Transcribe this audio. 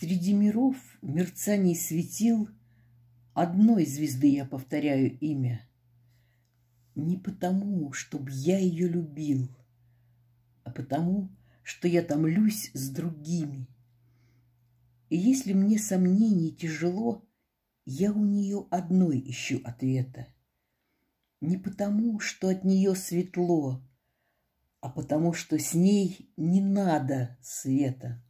Среди миров мерцаний светил Одной звезды я повторяю имя. Не потому, чтоб я ее любил, А потому, что я томлюсь с другими. И если мне сомнений тяжело, Я у нее одной ищу ответа. Не потому, что от нее светло, А потому, что с ней не надо света.